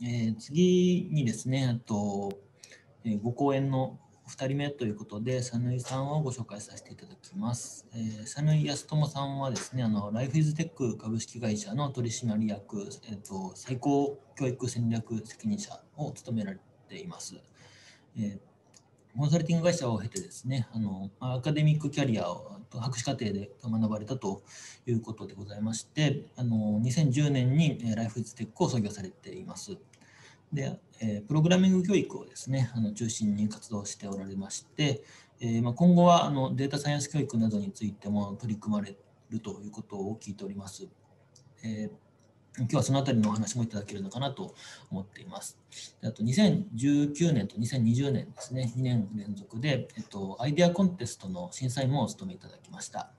えー、次にですね、あと、えー、ご講演の2人目ということで、佐野井さんをご紹介させていただきます。えー、佐野井康友さんはですね、あのライフイズテック株式会社の取締役、えーと、と最高教育戦略責任者を務められています。えー、コンサルティング会社を経てですね、あのアカデミックキャリアを博士課程で学ばれたということでございまして、あの2010年にライフイズテックを創業されています。で、えプログラミング教育をですね、あの中心に活動しておられまして、えま今後はあのデータサイエンス教育などについても取り組まれるということを聞いております。え今日はそのあたりのお話もいただけるのかなと思っています。あと2019年と2020年ですね、2年連続で、えっと、アイデアコンテストの審査員もお務めいただきました。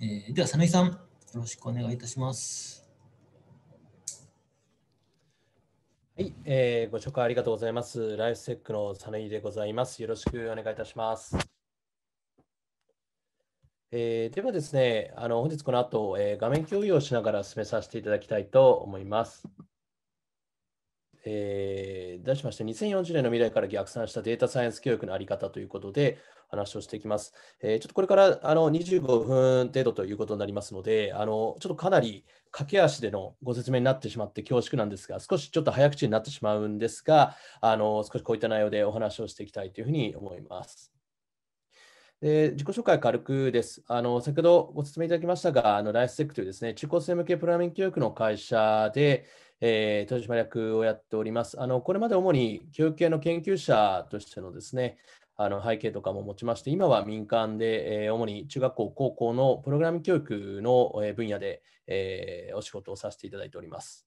えー、では、佐野井さん、よろしくお願いいたします。はい、えー、ご紹介ありがとうございます。ライフセックのサネでございます。よろしくお願いいたします。えー、ではですね、あの本日この後、えー、画面共有をしながら進めさせていただきたいと思います。えー、題しまして、2040年の未来から逆算したデータサイエンス教育の在り方ということで、話をしていきます。えー、ちょっとこれからあの25分程度ということになりますので、あのちょっとかなり駆け足でのご説明になってしまって恐縮なんですが、少しちょっと早口になってしまうんですが、あの少しこういった内容でお話をしていきたいというふうに思います。で自己紹介軽くです。あの先ほどご説明いただきましたが、あのライフセックというですね、中高生向けプログラミング教育の会社で、えー、取締役をやっております。あのこれまで主に教育系の研究者としてのですね、あの背景とかも持ちまして、今は民間で、えー、主に中学校、高校のプログラム教育の、え分野で、えー、お仕事をさせていただいております。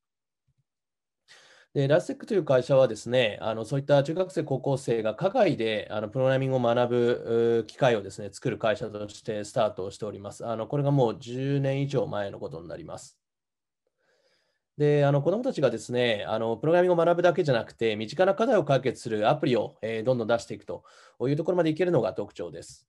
でラステックという会社はですね、あのそういった中学生、高校生が課外であのプログラミングを学ぶ機会をですね作る会社としてスタートしております。あのこれがもう10年以上前のことになります。で、あの子どもたちがですねあの、プログラミングを学ぶだけじゃなくて、身近な課題を解決するアプリを、えー、どんどん出していくというところまでいけるのが特徴です。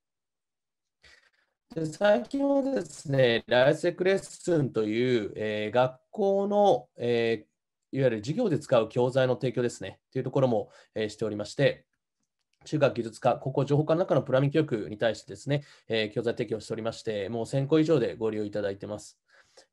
で最近はですね、ライセクレッスンという、えー、学校の、えー、いわゆる授業で使う教材の提供ですね、というところも、えー、しておりまして、中学技術科、高校情報科の中のプラミン教育に対してですね、え教材提供しておりまして、もう1000個以上でご利用いただいています。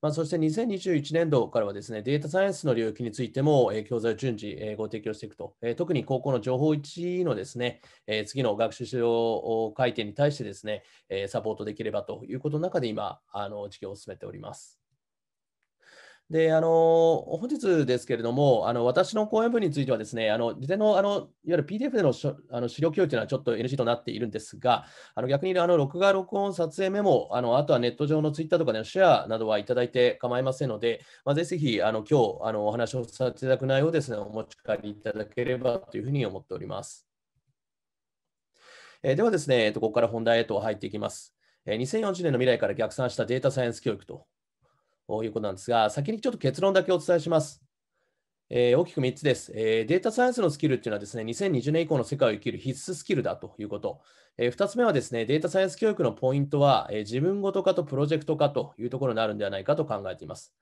まあ、そして2021年度からはですね、データサイエンスの領域についても、えー、教材を順次、えー、ご提供していくと、えー、特に高校の情報1のですね、えー、次の学習指導改定に対してですね、えー、サポートできればということの中で今、あの事業を進めております。であの本日ですけれども、あの私の講演文については、ですねあの事前のあのいわゆる PDF でのあの資料共有というのはちょっと NG となっているんですが、あの逆にあの録画、録音、撮影メモあの、あとはネット上のツイッターとかでのシェアなどはいただいて構いませんので、まあ、ぜひあの今日あのお話をさせていただく内容をですねお持ち帰りいただければというふうに思っております。えー、ではですね、ここから本題へと入っていきます。2040年の未来から逆算したデータサイエンス教育ということなんですが、先にちょっと結論だけお伝えします。えー、大きく3つです、えー、データサイエンスのスキルっていうのはですね、2020年以降の世界を生きる必須スキルだということ。えー、2つ目はですね、データサイエンス教育のポイントは、え自分ごと化とプロジェクト化というところになるんではないかと考えています。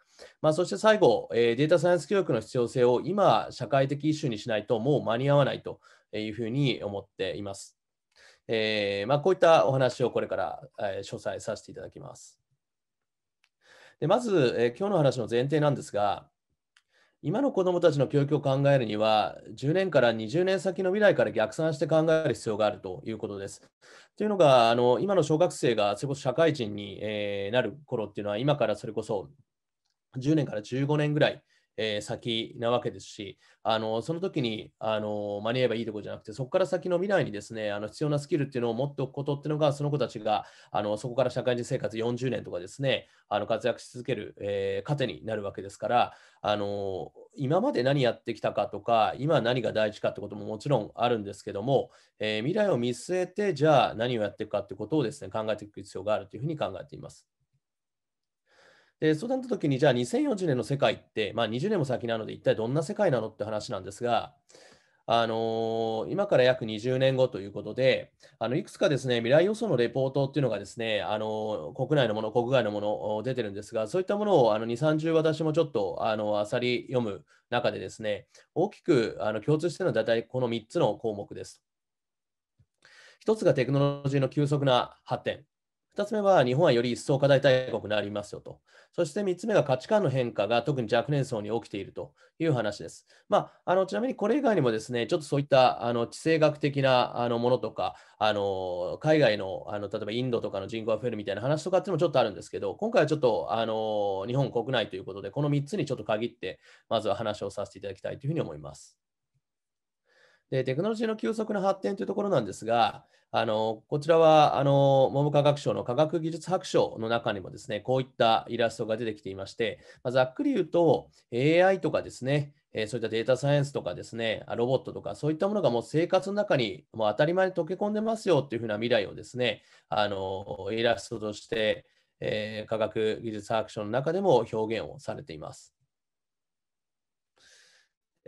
まあ、そして最後、えデータサイエンス教育の必要性を今、社会的イシューにしないともう間に合わないというふうに思っています。えまあ、こういったお話をこれから、え詳細させていただきます。でまず、えー、今日の話の前提なんですが、今の子どもたちの教育を考えるには、10年から20年先の未来から逆算して考える必要があるということです。というのが、あの今の小学生がそれこそ社会人に、えー、なる頃っていうのは、今からそれこそ10年から15年ぐらいえー、先なわけですし、あのその時にあの間に合えばいいとこじゃなくて、そこから先の未来にですねあの必要なスキルっていうのを持っておくことっていうのが、その子たちがあのそこから社会人生活40年とかですね、あの活躍し続ける、えー、糧になるわけですから、あの今まで何やってきたかとか、今何が大事かってことももちろんあるんですけども、えー、未来を見据えて、じゃあ何をやっていくかってことをですね考えていく必要があるというふうに考えています。でそうなった時に、じゃあ2040年の世界って、まあ、20年も先なので、一体どんな世界なのって話なんですが、あのー、今から約20年後ということで、あのいくつかですね未来予想のレポートっていうのがですね、あのー、国内のもの、国外のもの出てるんですが、そういったものをあの2、30私もちょっとあのあさり読む中でですね、大きくあの共通しているのは大体この3つの項目です。1つがテクノロジーの急速な発展。2つ目は日本はより一層課題大国になりますよと。そして3つ目が価値観の変化が特に若年層に起きているという話です。まあ、あのちなみにこれ以外にもですね、ちょっとそういったあの地政学的なあのものとか、あの海外のあの例えばインドとかの人口が増えるみたいな話とかっていうのもちょっとあるんですけど、今回はちょっとあの日本国内ということで、この3つにちょっと限って、まずは話をさせていただきたいというふうに思います。で、テクノロジーの急速な発展というところなんですが、あのこちらはあの文部科学省の科学技術白書の中にもですね、こういったイラストが出てきていまして、まあ、ざっくり言うと AI とかですね、えそういったデータサイエンスとかですね、ロボットとか、そういったものがもう生活の中にもう当たり前に溶け込んでますよっていうふうな未来をですね、あのイラストとして、えー、科学技術白書の中でも表現をされています。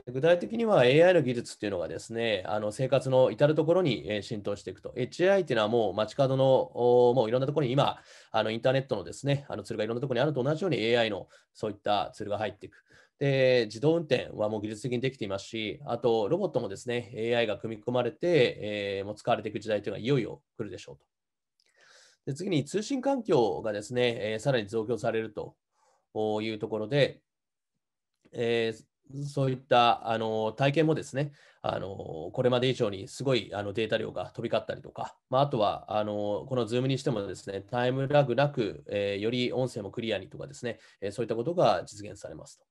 具体的には AI の技術っていうのがですね、あの生活の至るところに浸透していくと。HI っていうのはもう街角のもういろんなところに今、あのインターネットのですね、あのツールがいろんなところにあると同じように AI のそういったツールが入っていく。で、自動運転はもう技術的にできていますし、あとロボットもですね、AI が組み込まれて、えー、もう使われていく時代というのはいよいよ来るでしょうと。で次に通信環境がですね、えー、さらに増強されるというところで、えーそういったあの体験もですね、あのこれまで以上にすごいあのデータ量が飛び交ったりとか、まあ、あとはあのこの Zoom にしてもですね、タイムラグなく、えー、より音声もクリアにとかですね、えー、そういったことが実現されますと。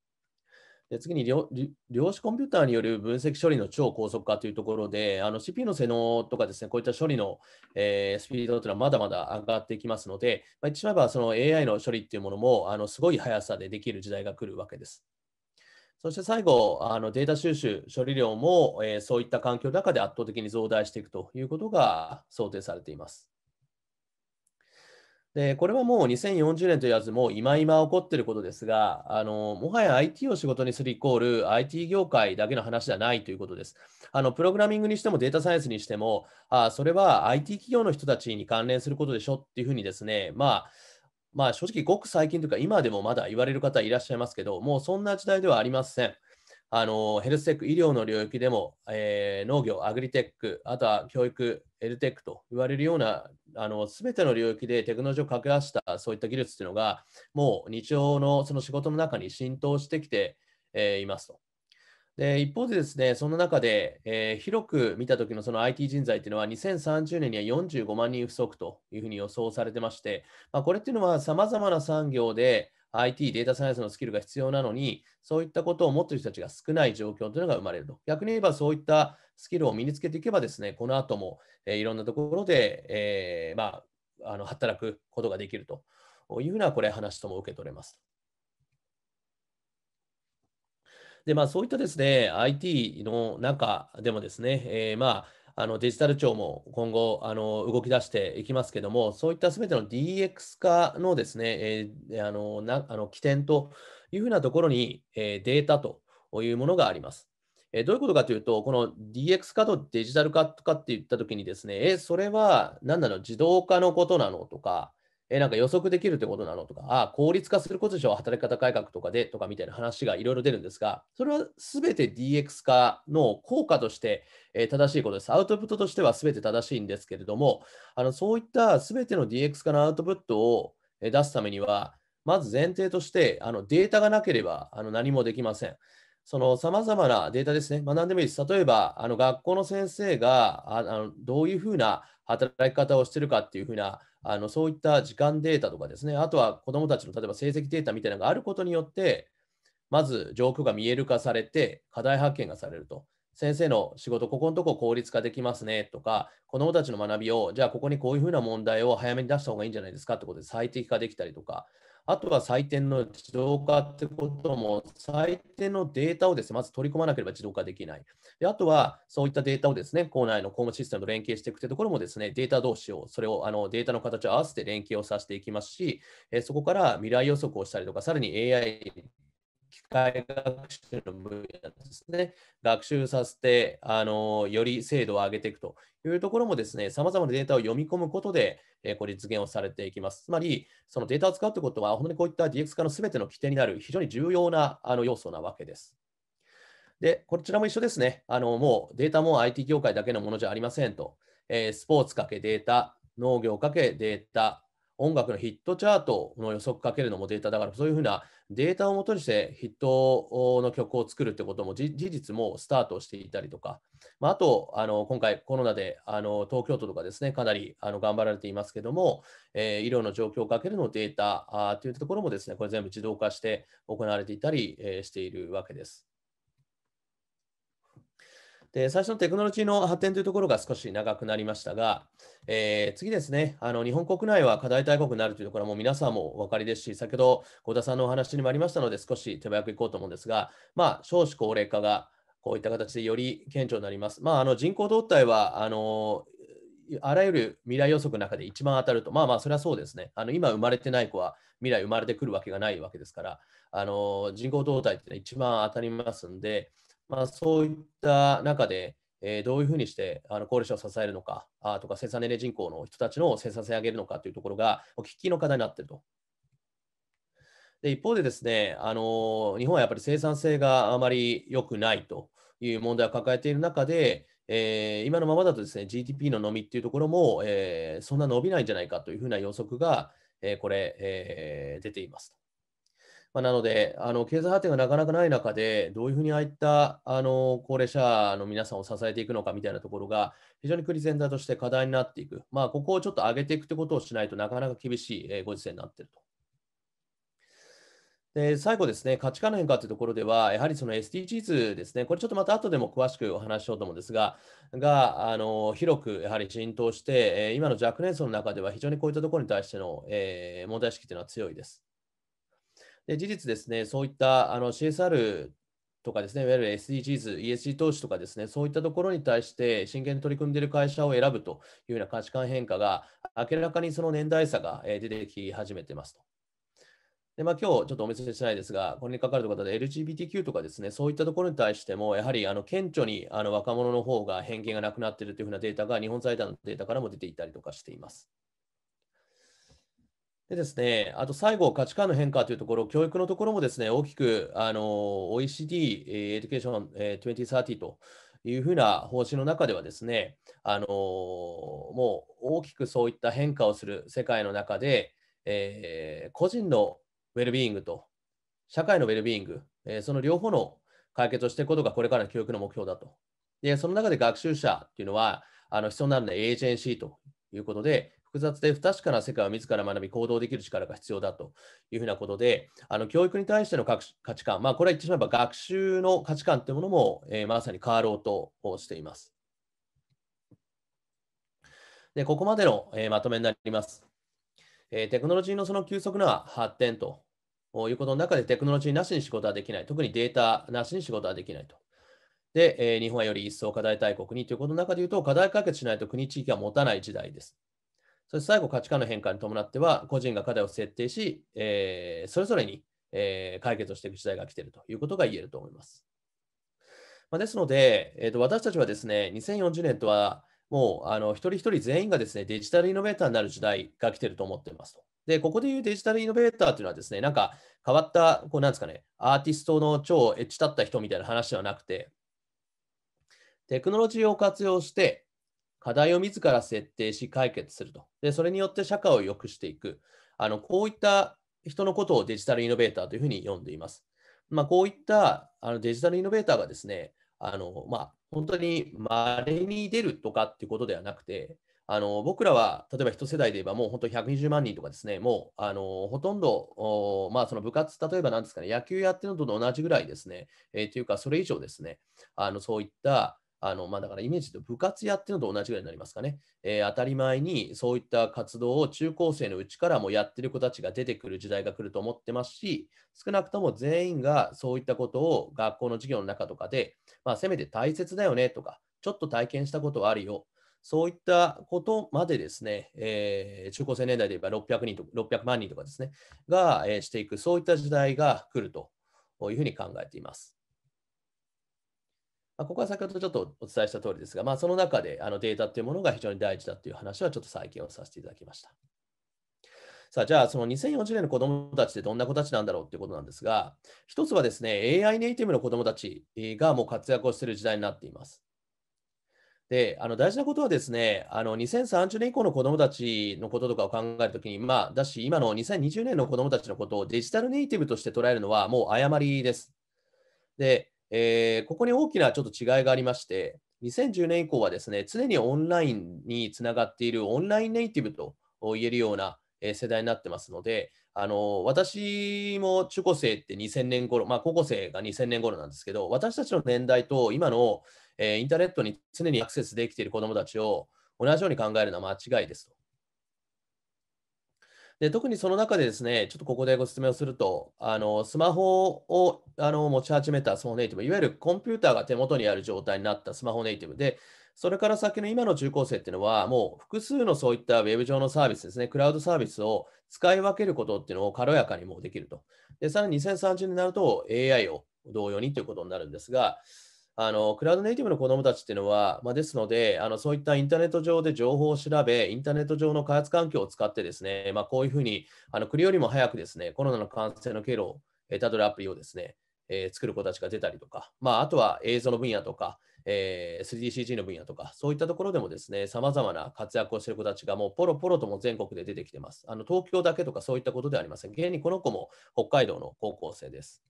で次に量子コンピューターによる分析処理の超高速化というところで、CPU の性能とかですね、こういった処理の、えー、スピードというのはまだまだ上がっていきますので、まあ、言ってしまえばその AI の処理っていうものもあのすごい速さでできる時代が来るわけです。そして最後、あのデータ収集、処理量も、えー、そういった環境の中で圧倒的に増大していくということが想定されています。でこれはもう2040年と言わず、もう今今起こっていることですがあの、もはや IT を仕事にするイコール、IT 業界だけの話ではないということです。あのプログラミングにしてもデータサイエンスにしても、あそれは IT 企業の人たちに関連することでしょっていうふうにですね、まあまあ正直ごく最近というか今でもまだ言われる方いらっしゃいますけど、もうそんな時代ではありません。あのヘルステック、医療の領域でも、えー、農業、アグリテック、あとは教育、エルテックと言われるような、すべての領域でテクノロジーを掛け合わせたそういった技術というのが、もう日常のその仕事の中に浸透してきて、えー、いますと。で一方でですね、その中で、えー、広く見た時のその IT 人材というのは、2030年には45万人不足というふうに予想されてまして、まあ、これというのは、さまざまな産業で IT、データサイエンスのスキルが必要なのに、そういったことを持っている人たちが少ない状況というのが生まれると。逆に言えば、そういったスキルを身につけていけばですね、この後も、えー、いろんなところで、えー、まあ、あの働くことができるというふうなこれ話とも受け取れます。で、まあ、そういったですね、IT の中でもですね、えー、まあ、あのデジタル庁も今後あの動き出していきますけども、そういったすべての DX 化のですね、えー、あのなあの起点というふうなところに、えー、データというものがあります。えどういうことかというと、この DX 化とデジタル化とかって言ったときにですね、え、それは何なの自動化のことなのとか、えなんか予測できるってことなのとか、ああ、効率化することでしょ、働き方改革とかでとかみたいな話がいろいろ出るんですが、それは全て DX 化の効果として、え正しいことです。アウトプットとしては全て正しいんですけれども、あのそういった全ての DX 化のアウトプットを出すためには、まず前提としてあのデータがなければあの何もできません。その様々なデータですね、まあ、何でもいいです。例えば、あの学校の先生があのどういうふうな働き方をしているかっていうふうな、あのそういった時間データとかですね、あとは子どもたちの例えば成績データみたいなのがあることによって、まず状況が見える化されて、課題発見がされると。先生の仕事、ここのとこ効率化できますねとか、子どもたちの学びを、じゃあここにこういうふうな問題を早めに出した方がいいんじゃないですかってことで最適化できたりとか、あとは採点の自動化ってことも、採点のデータをですね、まず取り込まなければ自動化できない。であとは、そういったデータをですね、校内の公務システムと連携していくというところもですね、データ同士を、それをあのデータの形を合わせて連携をさせていきますし、えそこから未来予測をしたりとか、さらに AI 機械学習の分野ですね、学習させて、あのより精度を上げていくというところもですね、様々なデータを読み込むことで、えこれ実現をされていきます。つまり、そのデータを使うということは、本当にこういった DX 化の全ての起点になる非常に重要なあの要素なわけです。で、こちらも一緒ですね。あのもうデータも IT 業界だけのものじゃありませんと。えー、スポーツかけデータ、農業かけデータ、音楽のヒットチャートの予測かけるのもデータだから、そういうふうなデータをもとにしてヒットの曲を作るってことも事実もスタートしていたりとか、まあ、あとあの今回コロナであの東京都とかですね、かなりあの頑張られていますけども、えー、医療の状況をかけるのデータというところもですね、これ全部自動化して行われていたり、えー、しているわけです。で最初のテクノロジーの発展というところが少し長くなりましたが、えー、次ですねあの、日本国内は課題大国になるというところはもう皆さんもお分かりですし、先ほど小田さんのお話にもありましたので、少し手早くいこうと思うんですが、まあ、少子高齢化がこういった形でより顕著になります。まあ、あの人口動態はあのあらゆる未来予測の中で一番当たると、まあまあ、それはそうですね。あの今生まれてない子は未来生まれてくるわけがないわけですから、あの人口動態って一番当たりますんで、まあ、そういった中で、えー、どういうふうにしてあの高齢者を支えるのかあとか生産年齢人口の人たちの生産性を上げるのかというところが喫緊の課題になっていると。で一方でですねあの日本はやっぱり生産性があまり良くないという問題を抱えている中で、えー、今のままだとですね GDP の伸びっていうところも、えー、そんな伸びないんじゃないかというふうな予測が、えこれ、え出ています。まあ、なので、あの経済発展がなかなかない中で、どういうふうにああいったあの高齢者の皆さんを支えていくのかみたいなところが、非常に国全体として課題になっていく、まあ、ここをちょっと上げていくということをしないとなかなか厳しいご時世になっていると。で最後ですね、価値観の変化というところでは、やはりその SDGs ですね、これちょっとまた後でも詳しくお話ししようと思うんですが、があの広くやはり浸透して、今の若年層の中では非常にこういったところに対しての、えー、問題意識というのは強いです。で事実ですね、そういったあの CSR とかですね、いわゆる SDGs、ESG 投資とかですね、そういったところに対して真剣に取り組んでいる会社を選ぶというような価値観変化が、明らかにその年代差が出てき始めてますと。でまあ、今日ちょっとお見せしないですが、これにかわる方で LGBTQ とかですね、そういったところに対しても、やはりあの顕著にあの若者の方が偏見がなくなっているというふうなデータが日本財団のデータからも出ていたりとかしています。でですね、あと最後、価値観の変化というところ、教育のところもですね、大きくあの OECD、エデュケーション2030というふうな方針の中ではですね、あのもう大きくそういった変化をする世界の中で、えー、個人のウェルビーイングと社会のウェルビーイング、えー、その両方の解決をしていくことがこれからの教育の目標だと。で、その中で学習者っていうのは、あの必要なのでエージェンシーということで、複雑で不確かな世界を自ら学び行動できる力が必要だというふうなことで、あの教育に対しての価値観、まあ、これは言ってしまえば学習の価値観というものも、えー、まさに変わろうとしています。でここまでの、えー、まとめになります。えー、テクノロジーのその急速な発展ということの中でテクノロジーなしに仕事はできない、特にデータなしに仕事はできないと。で、えー、日本はより一層課題大国にということの中で言うと、課題解決しないと国、地域は持たない時代です。そして最後、価値観の変化に伴っては、個人が課題を設定し、えー、それぞれに、えー、解決をしていく時代が来ているということが言えると思います。まあ、ですので、えーと、私たちはですね、2040年とは、もうあの一人一人全員がですねデジタルイノベーターになる時代が来てると思ってますと。で、ここでいうデジタルイノベーターというのはですね、なんか変わった、こうなんですかね、アーティストの超エッジ立った人みたいな話ではなくて、テクノロジーを活用して、課題を自ら設定し解決すると。で、それによって社会を良くしていく。あの、こういった人のことをデジタルイノベーターというふうに呼んでいます。まあ、こういったあのデジタルイノベーターがですね、あのまあ、本当に稀に出るとかっていうことではなくて、あの僕らは例えば1世代で言えばもう本当120万人とかですね、もうあのほとんど、まあ、その部活、例えばなんですかね、野球やってるのと同じぐらいですね、えー、というかそれ以上ですね、あのそういったあのまあ、だからイメージと部活やってるのと同じぐらいになりますかね、えー、当たり前にそういった活動を中高生のうちからもやってる子たちが出てくる時代が来ると思ってますし、少なくとも全員がそういったことを学校の授業の中とかで、まあ、せめて大切だよねとか、ちょっと体験したことはあるよ、そういったことまでですね、えー、中高生年代で言えば600人と600万人とかですね、が、えー、していく、そういった時代が来るというふうに考えています。まあ、ここは先ほどちょっとお伝えした通りですが、まあ、その中であのデータというものが非常に大事だという話はちょっと最近をさせていただきました。さあ、じゃあその2040年の子どもたちってどんな子たちなんだろうということなんですが、一つはですね、AI ネイティブの子どもたちがもう活躍をしている時代になっています。であの大事なことはですね、あの2030年以降の子どもたちのこととかを考えるときに、まあ、だし、今の2020年の子どもたちのことをデジタルネイティブとして捉えるのはもう誤りです。でえー、ここに大きなちょっと違いがありまして、2010年以降はですね、常にオンラインにつながっているオンラインネイティブと言えるような世代になってますので、あの私も中高生って2000年頃、まあ、高校生が2000年頃なんですけど、私たちの年代と今の、えー、インターネットに常にアクセスできている子どもたちを同じように考えるのは間違いですと。で特にその中でですね、ちょっとここでご説明をすると、あのスマホをあの持ち始めたスマホネイティブ、いわゆるコンピューターが手元にある状態になったスマホネイティブで、それから先の今の中高生っていうのは、もう複数のそういったウェブ上のサービスですね、クラウドサービスを使い分けることっていうのを軽やかにもうできると。で、さらに2030年になると AI を同様にということになるんですが、あのクラウドネイティブの子どもたちっていうのは、まあ、ですのであの、そういったインターネット上で情報を調べ、インターネット上の開発環境を使ってですね、まあ、こういうふうにあの国よりも早くですね、コロナの感染の経路をたどるアプリをですね、えー、作る子たちが出たりとか、まあ、あとは映像の分野とか、えー、3DCG の分野とか、そういったところでもですね、さまざまな活躍をしている子たちがもうポロポロとも全国で出てきてます。あの東京だけとかそういったことではありません。現にこの子も北海道の高校生です。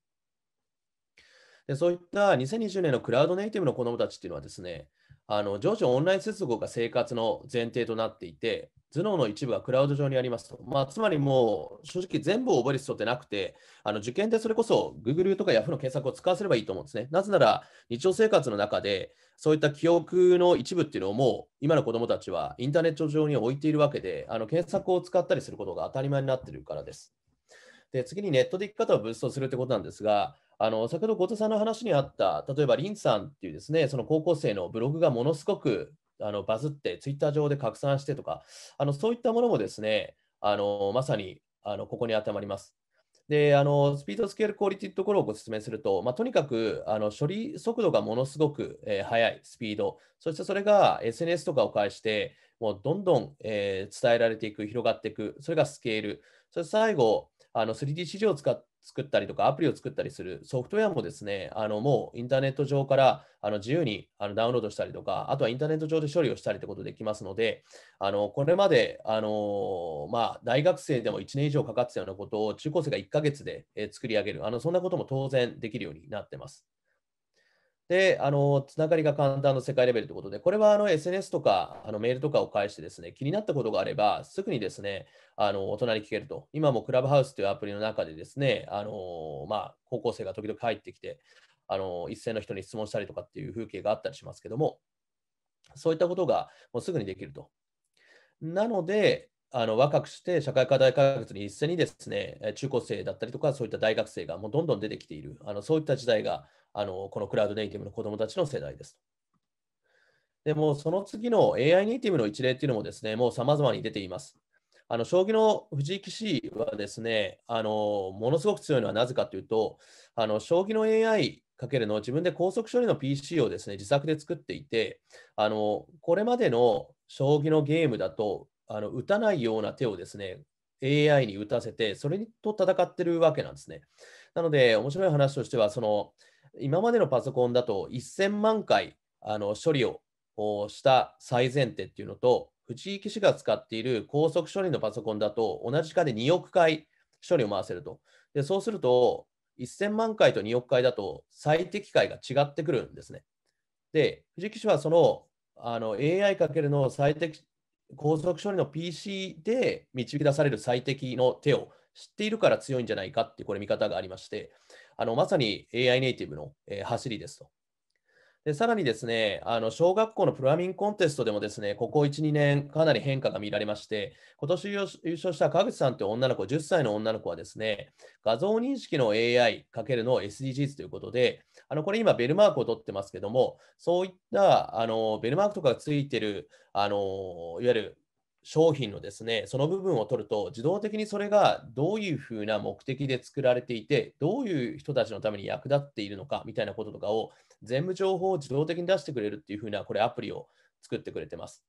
でそういった2020年のクラウドネイティブの子どもたちっていうのはですね、あの徐々オンライン接続が生活の前提となっていて、頭脳の一部がクラウド上にありますと。まあ、つまりもう、正直全部を覚える必要ってなくて、あの受験でそれこそ Google とか Yahoo の検索を使わせればいいと思うんですね。なぜなら、日常生活の中で、そういった記憶の一部っていうのをもう、今の子どもたちはインターネット上に置いているわけで、あの検索を使ったりすることが当たり前になっているからです。で次にネットで生き方をブーストするということなんですが、あの先ほど後藤さんの話にあった、例えばリンさんっていうですねその高校生のブログがものすごくあのバズって、ツイッター上で拡散してとか、あのそういったものもですねあのまさにあのここに当てはまります。であのスピードスケールクオリティところをご説明すると、まあ、とにかくあの処理速度がものすごく、えー、速いスピード、そしてそれが SNS とかを介して、もうどんどん、えー、伝えられていく、広がっていく、それがスケール、それ最後、あの 3D 市場を使っ作ったりとか、アプリを作ったりするソフトウェアもですね、あのもうインターネット上からあの自由にあのダウンロードしたりとか、あとはインターネット上で処理をしたりってことできますので、あのこれまであの、まあ、大学生でも1年以上かかってたようなことを中高生が1ヶ月で作り上げる、あのそんなことも当然できるようになってます。で、あの、つながりが簡単の世界レベルということで、これはあの SNS とかあのメールとかを介してですね、気になったことがあれば、すぐにですね、あの、大人に聞けると。今もクラブハウスというアプリの中でですね、あの、まあ、高校生が時々入ってきて、あの、一斉の人に質問したりとかっていう風景があったりしますけども、そういったことがもうすぐにできると。なので、あの若くして社会課題解決に一斉にですね中高生だったりとかそういった大学生がもうどんどん出てきているあのそういった時代があのこのクラウドネイティブの子どもたちの世代です。でもその次の AI ネイティブの一例っていうのもですねもう様々に出ています。あの将棋の藤井棋士はですねあのものすごく強いのはなぜかというとあの将棋の AI かけるの自分で高速処理の PC をですね自作で作っていてあのこれまでの将棋のゲームだとあの打たないような手をですね、AI に打たせて、それと戦ってるわけなんですね。なので、面白い話としては、その今までのパソコンだと1000万回あの処理をした最前提っていうのと、藤井棋士が使っている高速処理のパソコンだと、同じかで2億回処理を回せると。でそうすると、1000万回と2億回だと最適解が違ってくるんですね。で、藤井棋士はそのあの AI× の最適高速処理の PC で導き出される最適の手を知っているから強いんじゃないかってこれ見方がありましてあのまさに AI ネイティブの、え走りですとでさらにですね、あの小学校のプログラミングコンテストでもですね、ここ1、2年かなり変化が見られまして、今年優勝した川口さんという女の子、10歳の女の子はですね、画像認識の AI× の SDGs ということで、あのこれ今ベルマークを取ってますけども、そういったあのベルマークとかがついてる、あのいわゆる商品のですね、その部分を取ると、自動的にそれがどういうふうな目的で作られていて、どういう人たちのために役立っているのかみたいなこととかを全部情報を自動的に出してくれるっていうふうな、これアプリを作ってくれてます。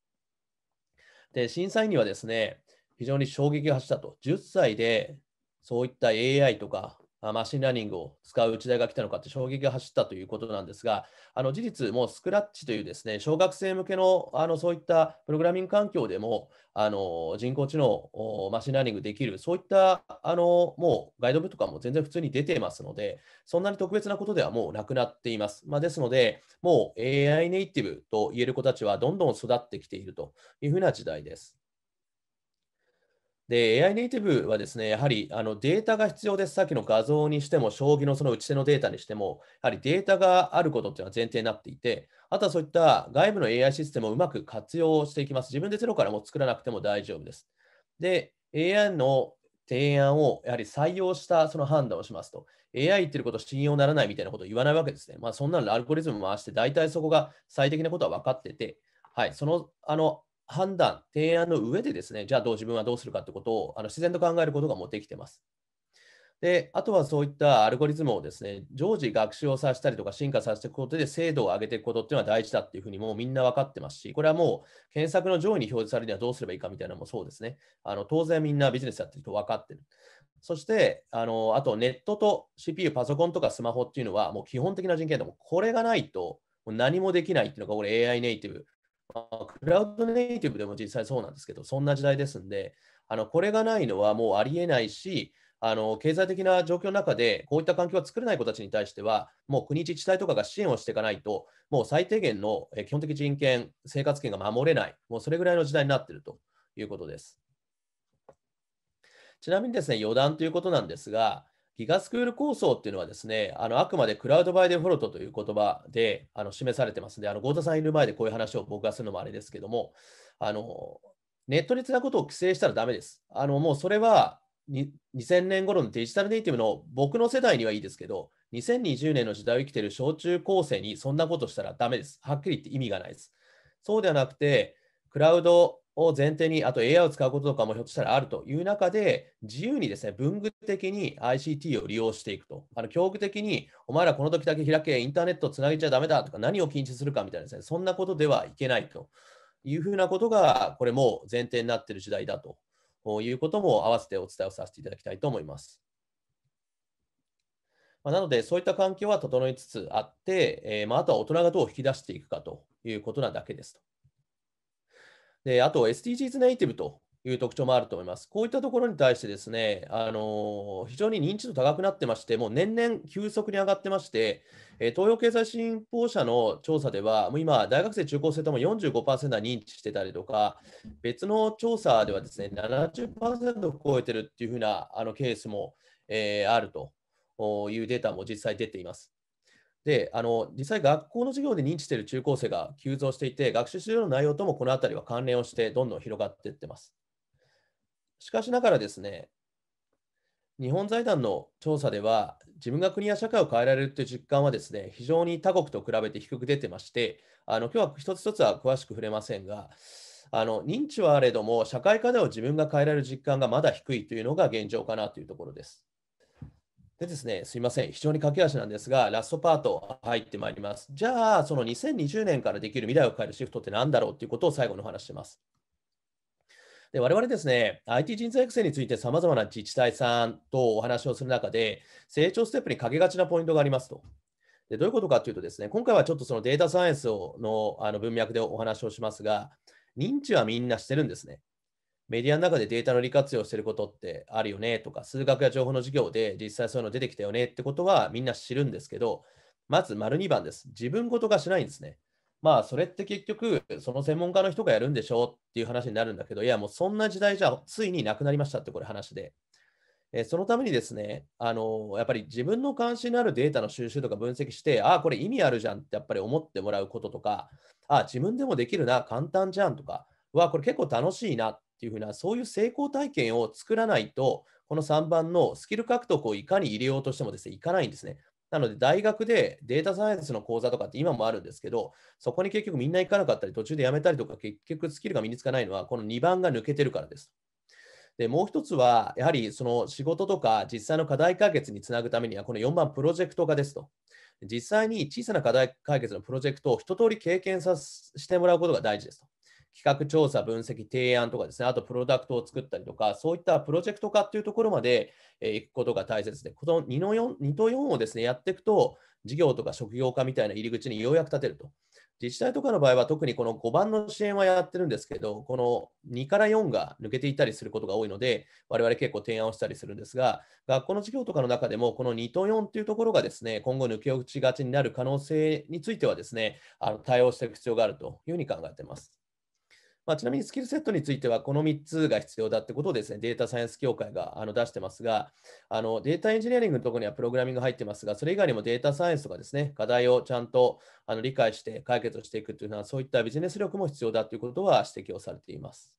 で、審査員にはですね、非常に衝撃が発したと。10歳でそういった AI とかマシンラーニングを使う時代が来たのかって衝撃が走ったということなんですが、あの事実、もうスクラッチというですね小学生向けのあのそういったプログラミング環境でもあの人工知能、マシンラーニングできる、そういったあのもうガイドブとかも全然普通に出てますので、そんなに特別なことではもうなくなっています。まあ、ですので、もう AI ネイティブと言える子たちはどんどん育ってきているというふうな時代です。で、AI ネイティブはですね、やはりあのデータが必要です。さっきの画像にしても、将棋のその打ち手のデータにしても、やはりデータがあることっていうのは前提になっていて、あとはそういった外部の AI システムをうまく活用していきます。自分でゼロからも作らなくても大丈夫です。で、AI の提案をやはり採用したその判断をしますと、AI 言ってること信用ならないみたいなことを言わないわけですね。まあ、そんなのアルゴリズム回して、大体そこが最適なことは分かってて、はい、そのあの判断、提案の上でですね、じゃあどう自分はどうするかってことをあの自然と考えることがもうできてます。で、あとはそういったアルゴリズムをですね、常時学習をさせたりとか進化させていくことで精度を上げていくことっていうのは大事だっていうふうにもうみんな分かってますし、これはもう検索の上位に表示されるにはどうすればいいかみたいなのもそうですね。あの当然みんなビジネスやってると分かってる。そして、あのあとネットと CPU、パソコンとかスマホっていうのはもう基本的な人権でもこれがないともう何もできないっていうのがこれ AI ネイティブまあ、クラウドネイティブでも実際そうなんですけど、そんな時代ですんで、あのこれがないのはもうありえないし、あの経済的な状況の中で、こういった環境を作れない子たちに対しては、もう国、自治体とかが支援をしていかないと、もう最低限の基本的人権、生活権が守れない、もうそれぐらいの時代になっているということです。ちなみにですね、余談ということなんですが、ギガスクール構想っていうのはですね、あのあくまでクラウドバイデフォルトという言葉であの示されてますので、あのゴーさんいる前でこういう話を僕がするのもあれですけども、あのネットにつなことを規制したらダメです。あのもうそれは2000年頃のデジタルネイティブの僕の世代にはいいですけど、2020年の時代を生きている小中高生にそんなことしたらダメです。はっきり言って意味がないです。そうではなくて、クラウドを前提に、あと AI を使うこととかもひょっとしたらあるという中で、自由にですね、文具的に ICT を利用していくと。あの教育的に、お前らこの時だけ開け、インターネットをつなげちゃだめだとか、何を禁止するかみたいなですね、そんなことではいけないというふうなことが、これも前提になっている時代だということも合わせてお伝えをさせていただきたいと思います。まなので、そういった環境は整いつつあって、えまあ、とは大人がどう引き出していくかということなだけですと。であと SDGs ネイティブという特徴もあると思います。こういったところに対してですね、あの非常に認知度高くなってまして、もう年々急速に上がってまして、え東洋経済新報社の調査では、もう今、大学生、中高生とも45%は認知してたりとか、別の調査ではですね、70%を超えてるっていうふうなあのケースも、えー、あるというデータも実際出ています。であの実際、学校の授業で認知している中高生が急増していて、学習指導の内容ともこの辺りは関連をして、どんどん広がっていってます。しかしながらですね、日本財団の調査では、自分が国や社会を変えられるという実感はですね、非常に他国と比べて低く出てまして、あの今日は一つ一つは詳しく触れませんが、あの認知はあれども、社会課題を自分が変えられる実感がまだ低いというのが現状かなというところです。でですね、すいません、非常に駆け足なんですが、ラストパート入ってまいります。じゃあ、その2020年からできる未来を変えるシフトって何だろうということを最後の話します。で我々ですね、IT 人材育成についてさまざまな自治体さんとお話をする中で、成長ステップにかけがちなポイントがありますと。でどういうことかというとですね、今回はちょっとそのデータサイエンスをのあの文脈でお話をしますが、認知はみんなしてるんですね。メディアの中でデータの利活用してることってあるよねとか、数学や情報の授業で実際そういうの出てきたよねってことはみんな知るんですけど、まず丸2番です。自分事がしないんですね。まあ、それって結局、その専門家の人がやるんでしょうっていう話になるんだけど、いや、もうそんな時代じゃついになくなりましたってこれ話で。えそのためにですね、あのやっぱり自分の関心のあるデータの収集とか分析して、ああ、これ意味あるじゃんってやっぱり思ってもらうこととか、ああ、自分でもできるな、簡単じゃんとか、わあ、これ結構楽しいなっっていうふうな、そういう成功体験を作らないと、この3番のスキル獲得をいかに入れようとしてもですね、いかないんですね。なので、大学でデータサイエンスの講座とかって今もあるんですけど、そこに結局みんな行かなかったり、途中で辞めたりとか、結局スキルが身につかないのは、この2番が抜けてるからです。で、もう一つは、やはりその仕事とか実際の課題解決につなぐためには、この4番プロジェクト化ですと。実際に小さな課題解決のプロジェクトを一通り経験させてもらうことが大事ですと。企画調査、分析、提案とかですね、あとプロダクトを作ったりとか、そういったプロジェクト化っていうところまで、えー、いくことが大切で、この 2, の4 2と4をですね、やっていくと、事業とか職業化みたいな入り口にようやく立てると。自治体とかの場合は特にこの5番の支援はやってるんですけど、この2から4が抜けていたりすることが多いので、我々結構提案をしたりするんですが、学校の授業とかの中でも、この2と4というところがですね、今後抜け落ちがちになる可能性についてはですね、あの対応していく必要があるというふうに考えています。まあ、ちなみにスキルセットについては、この3つが必要だってことをですね、データサイエンス協会があの出してますが、あのデータエンジニアリングのところにはプログラミング入ってますが、それ以外にもデータサイエンスとかですね、課題をちゃんとあの理解して解決していくというのは、そういったビジネス力も必要だということは指摘をされています。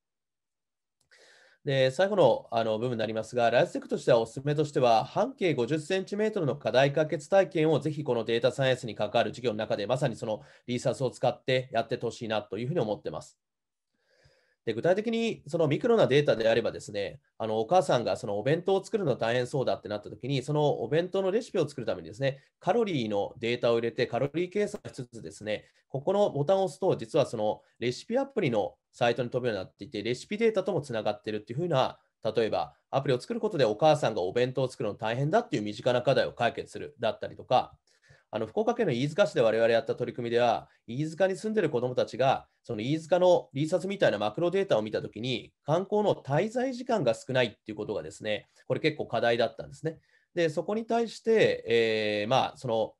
で最後のあの部分になりますが、ライズテックとしてはお勧めとしては、半径50センチメートルの課題解決体験をぜひこのデータサイエンスに関わる授業の中で、まさにそのリーサスを使ってやってほしいなというふうに思ってます。で具体的にそのミクロなデータであればですね、あのお母さんがそのお弁当を作るの大変そうだってなった時に、そのお弁当のレシピを作るためにですね、カロリーのデータを入れてカロリー計算しつつですね、ここのボタンを押すと、実はそのレシピアプリのサイトに飛ぶようになっていて、レシピデータともつながってるっていうふうな、例えばアプリを作ることでお母さんがお弁当を作るの大変だっていう身近な課題を解決するだったりとか、あの福岡県の飯塚市で我々やった取り組みでは、飯塚に住んでる子どもたちが、その飯塚のリーサスみたいなマクロデータを見たときに、観光の滞在時間が少ないっていうことがですね、これ結構課題だったんですね。で、そこに対して、えー、まあ、その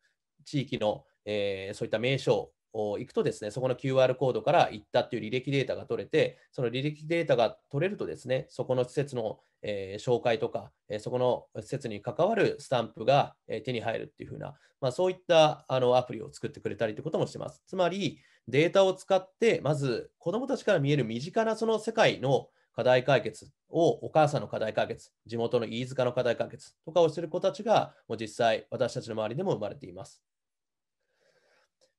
地域の、えー、そういった名所行くとですね、そこの QR コードから行ったっていう履歴データが取れて、その履歴データが取れるとですね、そこの施設の、えー、紹介とか、えー、そこの施設に関わるスタンプが、えー、手に入るっていうふうな、まあ、そういったあのアプリを作ってくれたりということもしてます。つまり、データを使って、まず子どもたちから見える身近なその世界の課題解決をお母さんの課題解決、地元の飯塚の課題解決とかをしている子たちが、もう実際私たちの周りでも生まれています。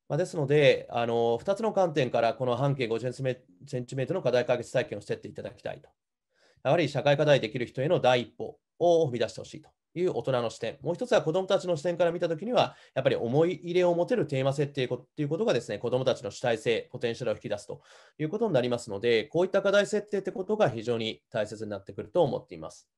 まあ、ですのであの、2つの観点からこの半径50センチメートルの課題解決体験をしていっていただきたいと。やはり社会課題できる人への第一歩を踏み出してほしいという大人の視点、もう一つは子どもたちの視点から見たときには、やっぱり思い入れを持てるテーマ設定ということがですね、子どもたちの主体性、ポテンシャルを引き出すということになりますので、こういった課題設定ということが非常に大切になってくると思っています。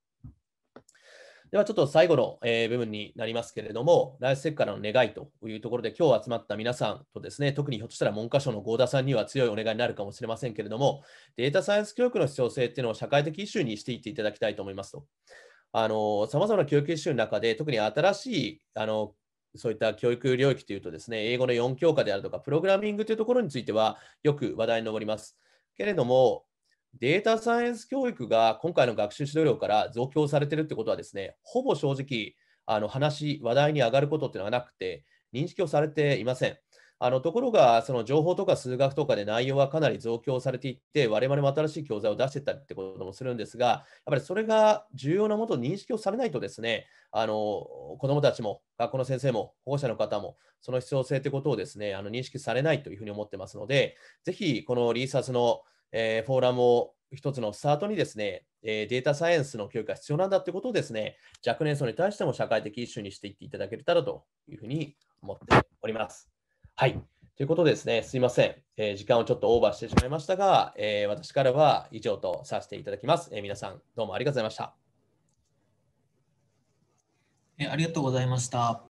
ではちょっと最後の、えー、部分になりますけれども、ライフセックからの願いというところで、今日集まった皆さんとですね、特にひょっとしたら文科省の合田さんには強いお願いになるかもしれませんけれども、データサイエンス教育の必要性っていうのを社会的イシューにしていっていただきたいと思いますと。あの、様々な教育イシューの中で、特に新しい、あの、そういった教育領域というとですね、英語の4教科であるとか、プログラミングというところについてはよく話題に上ります。けれども、データサイエンス教育が今回の学習指導料から増強されてるってことはですね、ほぼ正直、あの話、話題に上がることっていうのはなくて、認識をされていません。あのところが、その情報とか数学とかで内容はかなり増強されていって、我々も新しい教材を出してたりってこともするんですが、やっぱりそれが重要なものと認識をされないとですね、あの子どもたちも学校の先生も保護者の方も、その必要性ってことをですね、あの認識されないというふうに思ってますので、ぜひこのリーサスのえー、フォーラムを一つのスタートにですね、えー、データサイエンスの教育が必要なんだってことをですね、若年層に対しても社会的一種にしていっていただけたらというふうに思っております。はい。ということですね、すいません、えー、時間をちょっとオーバーしてしまいましたが、えー、私からは以上とさせていただきます。えー、皆さん、どうもありがとうございました。えありがとうございました。